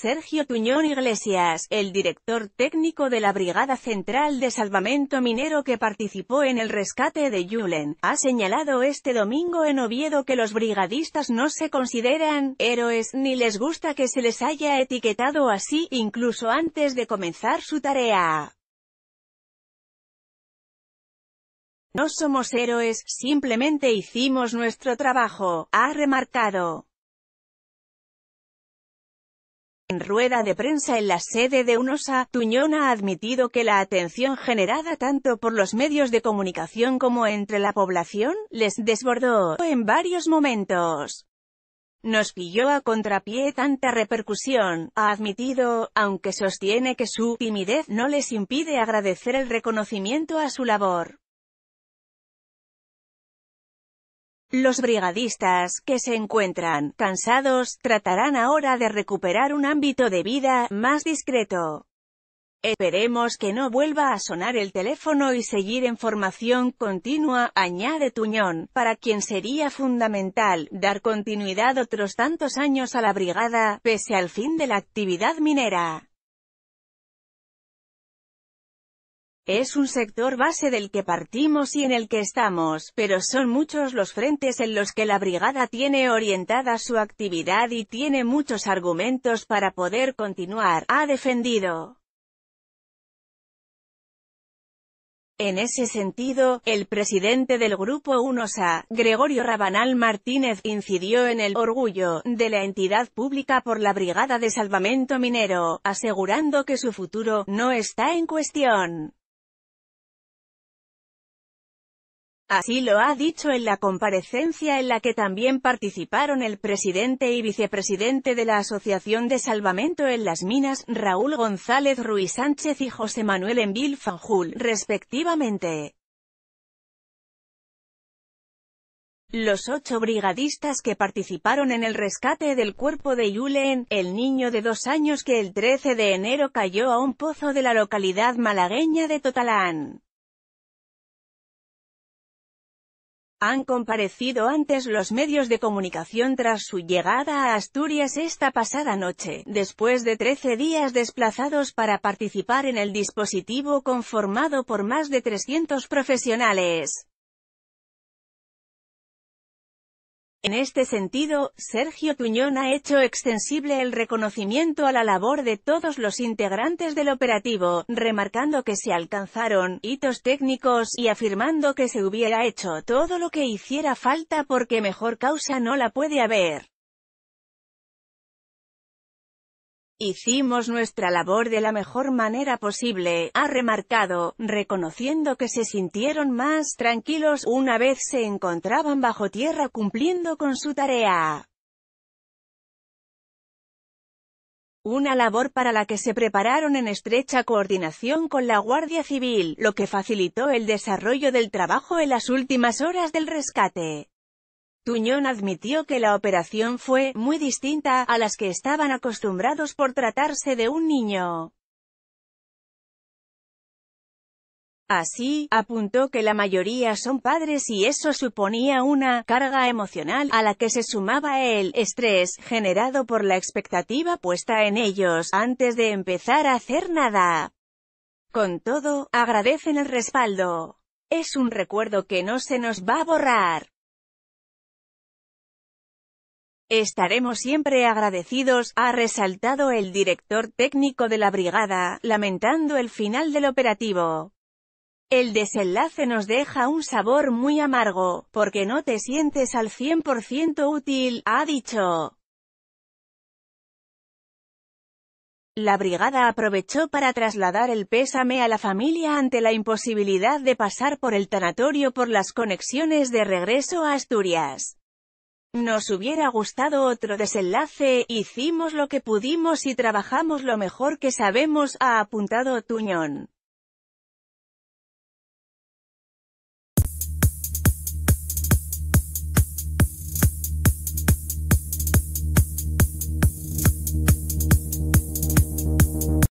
Sergio Tuñón Iglesias, el director técnico de la Brigada Central de Salvamento Minero que participó en el rescate de Yulen, ha señalado este domingo en Oviedo que los brigadistas no se consideran héroes ni les gusta que se les haya etiquetado así, incluso antes de comenzar su tarea. No somos héroes, simplemente hicimos nuestro trabajo, ha remarcado. En rueda de prensa en la sede de UNOSA, Tuñón ha admitido que la atención generada tanto por los medios de comunicación como entre la población, les desbordó en varios momentos. Nos pilló a contrapié tanta repercusión, ha admitido, aunque sostiene que su timidez no les impide agradecer el reconocimiento a su labor. Los brigadistas, que se encuentran cansados, tratarán ahora de recuperar un ámbito de vida más discreto. Esperemos que no vuelva a sonar el teléfono y seguir en formación continua, añade Tuñón, para quien sería fundamental dar continuidad otros tantos años a la brigada, pese al fin de la actividad minera. Es un sector base del que partimos y en el que estamos, pero son muchos los frentes en los que la brigada tiene orientada su actividad y tiene muchos argumentos para poder continuar, ha defendido. En ese sentido, el presidente del Grupo UNOSA, Gregorio Rabanal Martínez, incidió en el orgullo de la entidad pública por la Brigada de Salvamento Minero, asegurando que su futuro no está en cuestión. Así lo ha dicho en la comparecencia en la que también participaron el presidente y vicepresidente de la Asociación de Salvamento en las Minas, Raúl González Ruiz Sánchez y José Manuel Envil Fanjul, respectivamente. Los ocho brigadistas que participaron en el rescate del cuerpo de Yulen, el niño de dos años que el 13 de enero cayó a un pozo de la localidad malagueña de Totalán. Han comparecido antes los medios de comunicación tras su llegada a Asturias esta pasada noche, después de 13 días desplazados para participar en el dispositivo conformado por más de 300 profesionales. En este sentido, Sergio Tuñón ha hecho extensible el reconocimiento a la labor de todos los integrantes del operativo, remarcando que se alcanzaron hitos técnicos y afirmando que se hubiera hecho todo lo que hiciera falta porque mejor causa no la puede haber. Hicimos nuestra labor de la mejor manera posible, ha remarcado, reconociendo que se sintieron más tranquilos una vez se encontraban bajo tierra cumpliendo con su tarea. Una labor para la que se prepararon en estrecha coordinación con la Guardia Civil, lo que facilitó el desarrollo del trabajo en las últimas horas del rescate. Tuñón admitió que la operación fue «muy distinta» a las que estaban acostumbrados por tratarse de un niño. Así, apuntó que la mayoría son padres y eso suponía una «carga emocional» a la que se sumaba el «estrés» generado por la expectativa puesta en ellos antes de empezar a hacer nada. Con todo, agradecen el respaldo. Es un recuerdo que no se nos va a borrar. Estaremos siempre agradecidos, ha resaltado el director técnico de la brigada, lamentando el final del operativo. El desenlace nos deja un sabor muy amargo, porque no te sientes al 100% útil, ha dicho. La brigada aprovechó para trasladar el pésame a la familia ante la imposibilidad de pasar por el tanatorio por las conexiones de regreso a Asturias. Nos hubiera gustado otro desenlace, hicimos lo que pudimos y trabajamos lo mejor que sabemos, ha apuntado Tuñón.